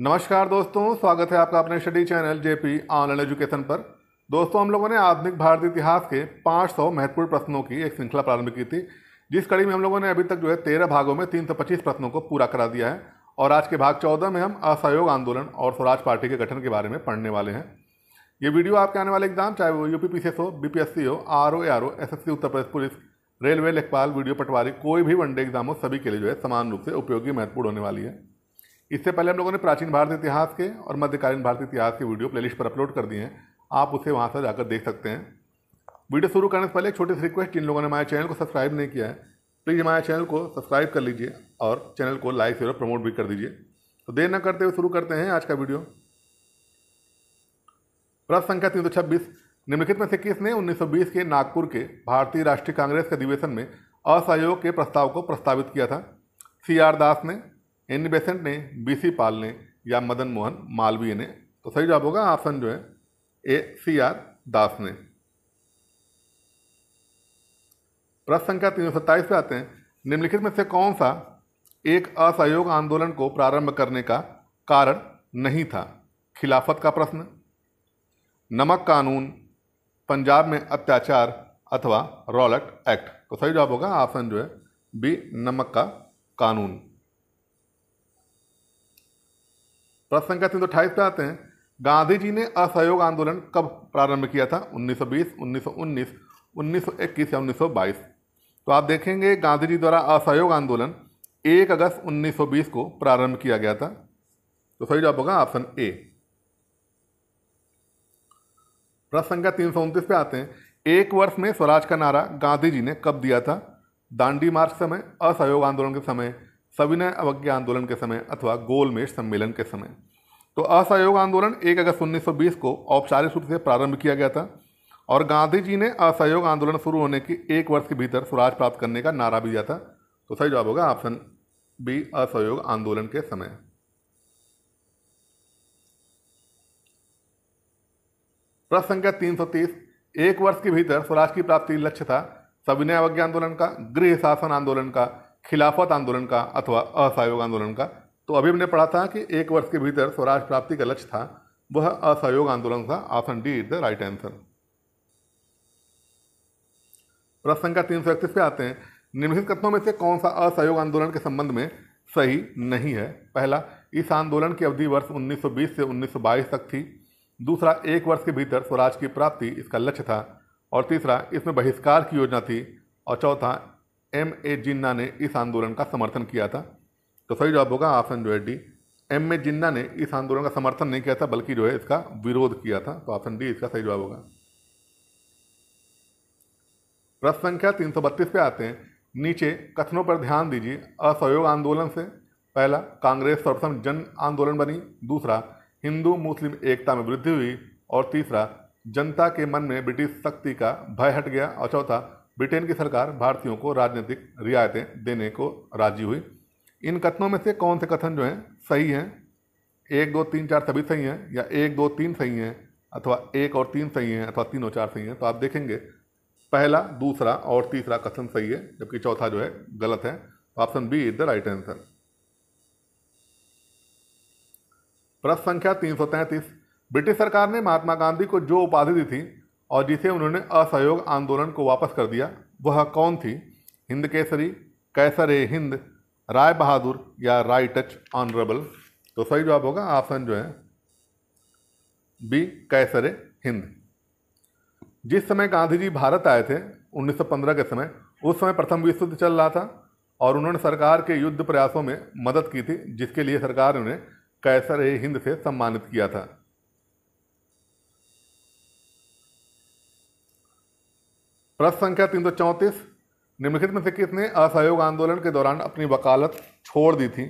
नमस्कार दोस्तों स्वागत है आपका अपने study channel JP online education पर दोस्तों हम लोगों ने आधुनिक भारतीय इतिहास के 500 महत्वपूर्ण प्रश्नों की एक श्रृंखला प्रारंभ की थी जिस कड़ी में हम लोगों ने अभी तक जो है तेरह भागों में पच्चीस प्रश्नों को पूरा करा दिया है और आज के भाग चौदह में हम असहयोग आंदोलन और स्वराज पार्टी के गठन के बारे में पढ़ने वाले हैं ये वीडियो आपके आने वाले एग्जाम चाहे वो यू पी हो बी पी एस सी हो R O R O S S C Uttar Pradesh police railway लेखपाल वीडियो पटवारी कोई भी वनडे एग्जाम हो सभी के लिए जो है समान रूप से उपयोगी महत्वपूर्ण होने वाली है इससे पहले हम लोगों ने प्राचीन भारतीय इतिहास के और मध्यकालीन भारतीय इतिहास के वीडियो प्लेलिस्ट पर अपलोड कर दिए हैं आप उसे वहाँ से जाकर देख सकते हैं वीडियो शुरू करने से पहले एक छोटी सी रिक्वेस्ट जिन लोगों ने हमारे चैनल को सब्सक्राइब नहीं किया है प्लीज़ हमारे चैनल को सब्सक्राइब कर लीजिए और चैनल को लाइक और प्रमोट भी कर दीजिए तो देर न करते हुए शुरू करते हैं आज का वीडियो प्रश्न संख्या तीन सौ छब्बीस निम्नलिखित में से किसने 1920 के नागपुर के भारतीय राष्ट्रीय कांग्रेस के अधिवेशन में असहयोग के प्रस्ताव को प्रस्तावित किया था सी आर दास ने एन बेसेंट ने बीसी पाल ने या मदन मोहन मालवीय ने तो सही जवाब होगा ऑप्शन जो है ए सी आर दास ने प्रश्न संख्या तीन सौ सत्ताईस पे आते हैं निम्नलिखित में से कौन सा एक असहयोग आंदोलन को प्रारंभ करने का कारण नहीं था खिलाफत का प्रश्न नमक कानून पंजाब में अत्याचार अथवा रॉलट एक्ट तो सही जवाब होगा ऑप्शन जो है बी नमक का कानून प्रश्न संख्या तीन सौ अठाईस पे आते हैं गांधी जी ने असहयोग आंदोलन कब प्रारंभ किया था 1920, 1919, 1921 या 1922 तो आप देखेंगे गांधी जी द्वारा असहयोग आंदोलन 1 अगस्त 1920 को प्रारंभ किया गया था तो सही जवाब होगा ऑप्शन ए प्रश्न संख्या तीन सौ उनतीस पे आते हैं एक वर्ष में स्वराज का नारा गांधी जी ने कब दिया था दांडी मार्च समय असहयोग आंदोलन के समय सविनय अवज्ञा आंदोलन के समय अथवा गोलमेज सम्मेलन के समय तो असहयोग आंदोलन 1 अगस्त 1920 को औपचारिक रूप से प्रारंभ किया गया था और गांधी जी ने असहयोग आंदोलन शुरू होने की एक वर्ष के भीतर स्वराज प्राप्त करने का नारा भी दिया था तो सही जवाब होगा ऑप्शन बी असहयोग आंदोलन के समय प्रश्न संख्या 330 एक वर्ष के भीतर स्वराज की प्राप्ति लक्ष्य था सविनय अवज्ञा आंदोलन का गृह शासन आंदोलन का खिलाफत आंदोलन का अथवा असहयोग आंदोलन का तो अभी हमने पढ़ा था कि एक वर्ष के भीतर स्वराज प्राप्ति का लक्ष्य था वह असहयोग आंदोलन था option D is the right answer प्रश्न संख्या तीन सौ इकतीस पे आते हैं निम्नलिखित कथनों में से कौन सा असहयोग आंदोलन के संबंध में सही नहीं है पहला इस आंदोलन की अवधि वर्ष 1920 से 1922 तक थी दूसरा एक वर्ष के भीतर स्वराज की प्राप्ति इसका लक्ष्य था और तीसरा इसमें बहिष्कार की योजना थी और चौथा एम ए जिन्ना ने इस आंदोलन का समर्थन किया था तो सही जवाब होगा ऑप्शन जो है डी एम ए जिन्ना ने इस आंदोलन का समर्थन नहीं किया था बल्कि जो है इसका विरोध किया था तो ऑप्शन डी इसका सही जवाब होगा प्रश्न संख्या तीन सौ बत्तीस पे आते हैं नीचे कथनों पर ध्यान दीजिए असहयोग आंदोलन से पहला कांग्रेस सर्वप्रथम जन आंदोलन बनी दूसरा हिंदू मुस्लिम एकता में वृद्धि हुई और तीसरा जनता के मन में ब्रिटिश शक्ति का भय हट गया और चौथा ब्रिटेन की सरकार भारतीयों को राजनीतिक रियायतें देने को राजी हुई इन कथनों में से कौन से कथन जो हैं सही हैं एक दो तीन चार सभी सही हैं या एक दो तीन सही हैं अथवा एक और तीन सही हैं अथवा तीन और चार सही हैं तो आप देखेंगे पहला दूसरा और तीसरा कथन सही है जबकि चौथा जो है गलत है तो option B is the right answer प्रश्न संख्या तीन ब्रिटिश सरकार ने महात्मा गांधी को जो उपाधि दी थी और जिसे उन्होंने असहयोग आंदोलन को वापस कर दिया वह कौन थी हिंद केसरी कैसर ए हिंद राय बहादुर या राय टच ऑनरेबल तो सही जवाब होगा ऑप्शन जो है बी कैसर ए हिंद जिस समय गांधी जी भारत आए थे 1915 के समय उस समय प्रथम विश्व युद्ध चल रहा था और उन्होंने सरकार के युद्ध प्रयासों में मदद की थी जिसके लिए सरकार ने कैसर ए हिंद से सम्मानित किया था प्रश्न संख्या तीन सौ चौंतीस निम्नलिखित में से किसने असहयोग आंदोलन के दौरान अपनी वकालत छोड़ दी थी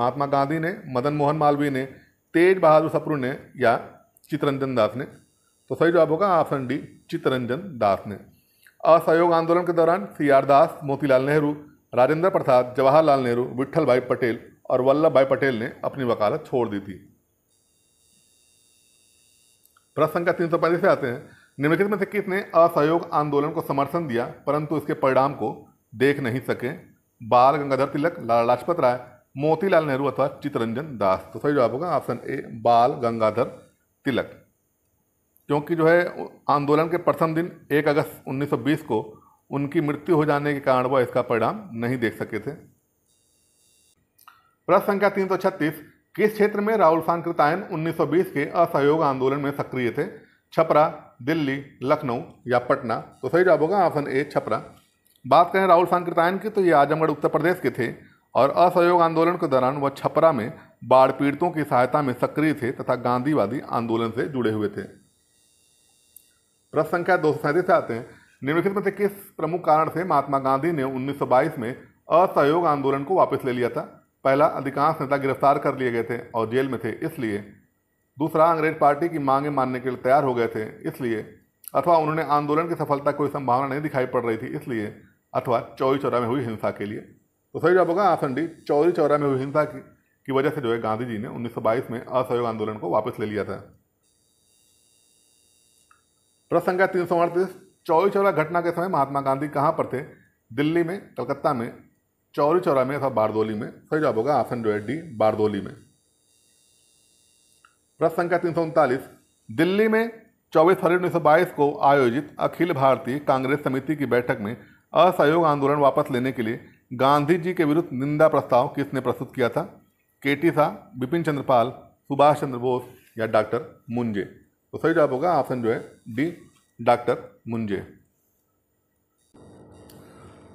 महात्मा गांधी ने मदन मोहन मालवीय ने तेज बहादुर सप्रू ने या चितरंजन दास ने तो सही जवाब होगा ऑप्शन डी चितरंजन दास ने असहयोग आंदोलन के दौरान सी आर दास मोतीलाल नेहरू राजेंद्र प्रसाद जवाहरलाल नेहरू विट्ठल भाई पटेल और वल्लभ भाई पटेल ने अपनी वकालत छोड़ दी थी प्रश्न संख्या तीन सौ पैंतीस आते हैं निम्नलिखित में से किसने असहयोग आंदोलन को समर्थन दिया परंतु इसके परिणाम को देख नहीं सके बाल गंगाधर तिलक लाला लाजपत राय मोतीलाल नेहरू अथवा चितरंजन दास तो सही जवाब होगा ऑप्शन ए बाल गंगाधर तिलक क्योंकि जो है आंदोलन के प्रथम दिन 1 अगस्त 1920 को उनकी मृत्यु हो जाने के कारण वह इसका परिणाम नहीं देख सके थे प्रश्न संख्या तीन सौ छत्तीस किस क्षेत्र में राहुल सांकृतायन 1920 के असहयोग आंदोलन में सक्रिय थे छपरा दिल्ली लखनऊ या पटना तो सही जवाब होगा ऑप्शन ए छपरा बात करें राहुल सांकृतायन की तो ये आजमगढ़ उत्तर प्रदेश के थे और असहयोग आंदोलन के दौरान वह छपरा में बाढ़ पीड़ितों की सहायता में सक्रिय थे तथा गांधीवादी आंदोलन से जुड़े हुए थे प्रश्न संख्या दो सौ सैंतीस आते हैं निम्नलिखित में से किस प्रमुख कारण से महात्मा गांधी ने 1922 में असहयोग आंदोलन को वापस ले लिया था पहला अधिकांश नेता गिरफ्तार कर लिए गए थे और जेल में थे इसलिए दूसरा अंग्रेज पार्टी की मांगें मानने के लिए तैयार हो गए थे इसलिए अथवा उन्होंने आंदोलन की सफलता कोई संभावना नहीं दिखाई पड़ रही थी इसलिए अथवा चौरी चौरा में हुई हिंसा के लिए तो सही जवाब होगा आसन डी चौरी चौरा में हुई हिंसा की, की वजह से जो है गांधी जी ने 1922 में असहयोग आंदोलन को वापस ले लिया था प्रश्न संख्या तीन सौ अड़तीस चौरी चौरा घटना के समय महात्मा गांधी कहाँ पर थे दिल्ली में कलकत्ता में चौरी चौरा में अथवा बारदोली में सही जवाब होगा आसन जो है डी बारदोली में प्रश्न संख्या तीन दिल्ली में चौबीस फरवरी उन्नीस को आयोजित अखिल भारतीय कांग्रेस समिति की बैठक में असहयोग आंदोलन वापस लेने के लिए गांधी जी के विरुद्ध निंदा प्रस्ताव किसने प्रस्तुत किया था के टी शाह बिपिन चंद्रपाल सुभाष चंद्र बोस या डॉक्टर मुंजे तो सही जवाब होगा ऑप्शन जो है डी डॉक्टर मुंजे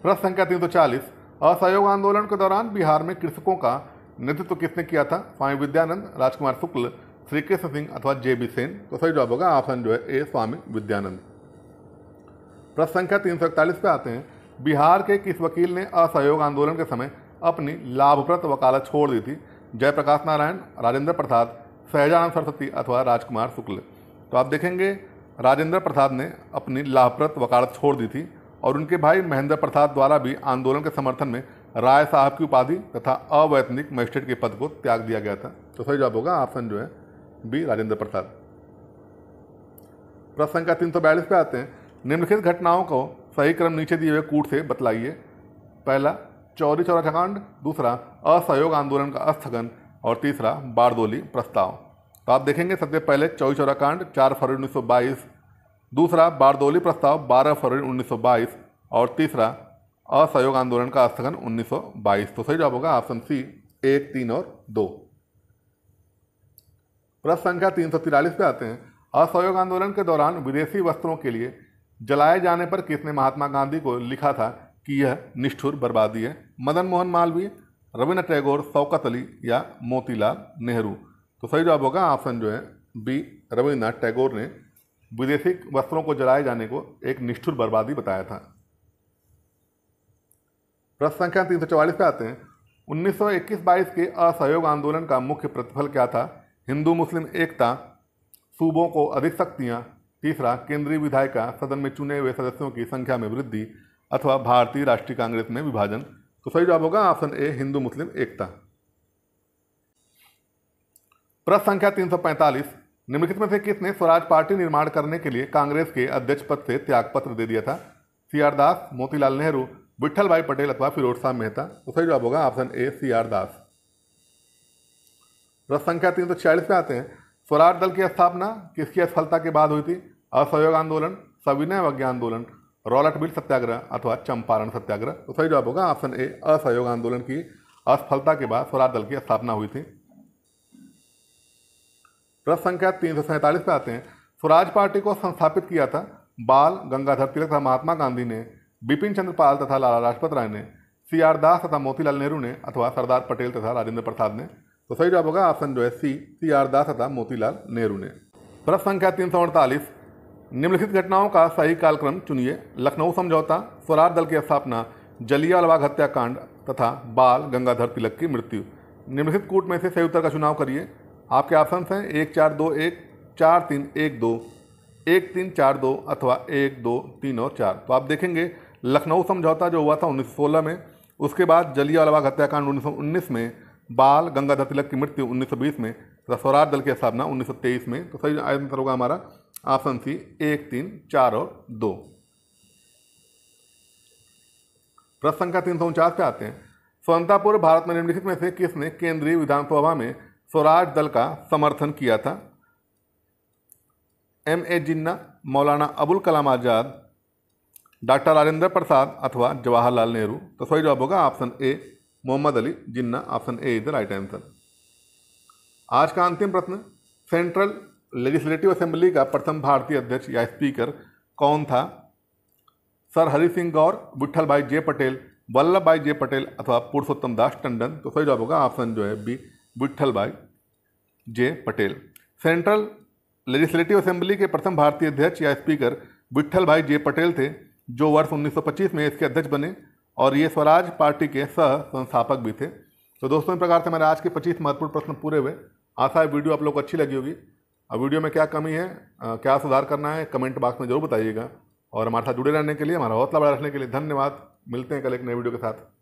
प्रश्न संख्या तीन सौ चालीस असहयोग आंदोलन के दौरान बिहार में कृषकों का नेतृत्व किसने किया था स्वामी विद्यानंद राजकुमार शुक्ल श्री कृष्ण सिंह अथवा जे बी सेन तो सही जवाब होगा ऑप्शन जो है ए स्वामी विद्यानंद प्रश्न संख्या तीन सौ इकतालीस पे आते हैं बिहार के किस वकील ने असहयोग आंदोलन के समय अपनी लाभप्रद वकालत छोड़ दी थी जयप्रकाश नारायण राजेंद्र प्रसाद सहजानंद सरस्वती अथवा राजकुमार शुक्ल तो आप देखेंगे राजेंद्र प्रसाद ने अपनी लाभप्रद वकालत छोड़ दी थी और उनके भाई महेंद्र प्रसाद द्वारा भी आंदोलन के समर्थन में राय साहब की उपाधि तथा अवैतनिक मजिस्ट्रेट के पद को त्याग दिया गया था तो सही जवाब होगा ऑप्शन जो है बी राजेंद्र प्रसाद प्रश्न संख्या तीन सौ बयालीस पे आते हैं निम्नलिखित घटनाओं को सही क्रम नीचे दिए हुए कूट से बतलाइए पहला चौरी चौरा झकांड दूसरा असहयोग आंदोलन का स्थगन और तीसरा बारदोली प्रस्ताव तो आप देखेंगे सबसे पहले चौरी चौरा कांड चार फरवरी बाईस दूसरा बारदोली प्रस्ताव बारह फरवरी बाईस और तीसरा असहयोग आंदोलन का स्थगन 1922 तो सही जवाब होगा ऑप्शन सी एक तीन और दो प्रश्न संख्या तीन सौ तिरालीस पे आते हैं असहयोग आंदोलन के दौरान विदेशी वस्त्रों के लिए जलाए जाने पर किसने महात्मा गांधी को लिखा था कि यह निष्ठुर बर्बादी है मदन मोहन मालवीय रविन्द्र टैगोर शौकत अली या मोतीलाल नेहरू तो सही जवाब होगा ऑप्शन जो है बी रविन्द्रनाथ टैगोर ने विदेशी वस्त्रों को जलाए जाने को एक निष्ठुर बर्बादी बताया था प्रश्न संख्या तीन सौ चवालीस पे आते हैं 1921-22 के असहयोग आंदोलन का मुख्य प्रतिफल क्या था हिंदू मुस्लिम एकता सूबों को अधिक शक्तियाँ तीसरा केंद्रीय विधायिका सदन में चुने हुए सदस्यों की संख्या में वृद्धि अथवा भारतीय राष्ट्रीय कांग्रेस में विभाजन तो सही जवाब होगा ऑप्शन ए हिंदू मुस्लिम एकता प्रश्न संख्या 345 निम्नलिखित में से किसने स्वराज पार्टी निर्माण करने के लिए कांग्रेस के अध्यक्ष पद से त्यागपत्र दे दिया था सी आर दास मोतीलाल नेहरू विट्ठल भाई पटेल अथवा फिरोज शाह मेहता तो सही जवाब होगा ऑप्शन ए सी आर दास प्रश्न संख्या तीन सौ छियालीस में आते हैं स्वराज दल की स्थापना किसकी असफलता के बाद हुई थी असहयोग आंदोलन सविनय अवज्ञा आंदोलन रॉलट बिल सत्याग्रह अथवा चंपारण सत्याग्रह तो सही जवाब होगा ऑप्शन ए असहयोग आंदोलन की असफलता के बाद स्वराज दल की स्थापना हुई थी प्रश्न संख्या तीन सौ सैंतालीस पे आते हैं स्वराज पार्टी को संस्थापित किया था बाल गंगाधर तिलक तथा महात्मा गांधी ने बिपिन चंद्र पाल तथा लाला लाजपत राय ने सी आर दास तथा मोतीलाल नेहरू ने अथवा सरदार पटेल तथा राजेंद्र प्रसाद ने तो सही जवाब होगा ऑप्शन जो है सी सी आर दास तथा मोतीलाल नेहरू ने प्रश्न संख्या तीन सौ अड़तालीस निम्नलिखित घटनाओं का सही कालक्रम चुनिए लखनऊ समझौता स्वराज दल की स्थापना जलियावाला हत्याकांड तथा बाल गंगाधर तिलक की मृत्यु निम्नलिखित कूट में से सही उत्तर का चुनाव करिए आपके ऑप्शन हैं एक चार दो एक चार तीन एक दो एक तीन चार दो अथवा एक दो तीन और चार तो आप देखेंगे लखनऊ समझौता जो हुआ था 1916 में उसके बाद जलियावाला हत्याकांड 1919 में बाल गंगाधर तिलक की मृत्यु 1920 में तथा स्वराज दल की स्थापना 1923 में तो सही आंसर होगा हमारा ऑप्शन सी एक तीन चार और दो प्रश्न संख्या तीन सौ उनचास पे आते हैं स्वतंत्रता पूर्व भारत में निम्नलिखित में से किसने केंद्रीय विधानसभा में स्वराज दल का समर्थन किया था M A Jinnah Maulana Abul Kalam Azad doctor Rajendra Prasad अथवा जवाहरलाल नेहरू तो सही जवाब होगा option A Mohammad Ali Jinnah option A is the right answer आज का अंतिम प्रश्न सेंट्रल लेजिस्लेटिव असेंबली का प्रथम भारतीय अध्यक्ष या स्पीकर कौन था सर हरि सिंह गौर विट्ठल भाई जय पटेल वल्लभ भाई जय पटेल अथवा पुरुषोत्तम दास टंडन तो सही जवाब होगा ऑप्शन जो है B Vithal Bhai J Patel central legislative assembly के प्रथम भारतीय अध्यक्ष या स्पीकर विट्ठल भाई जे पटेल थे जो वर्ष 1925 में इसके अध्यक्ष बने और ये स्वराज पार्टी के सह संस्थापक भी थे तो दोस्तों इस प्रकार से मेरे आज के 25 महत्वपूर्ण प्रश्न पूरे हुए आशा है वीडियो आप लोग को अच्छी लगी होगी अब वीडियो में क्या कमी है क्या सुधार करना है कमेंट बॉक्स में जरूर बताइएगा और हमारे साथ जुड़े रहने के लिए हमारा हौसला बढ़ा रखने के लिए धन्यवाद मिलते हैं कल एक नए वीडियो के साथ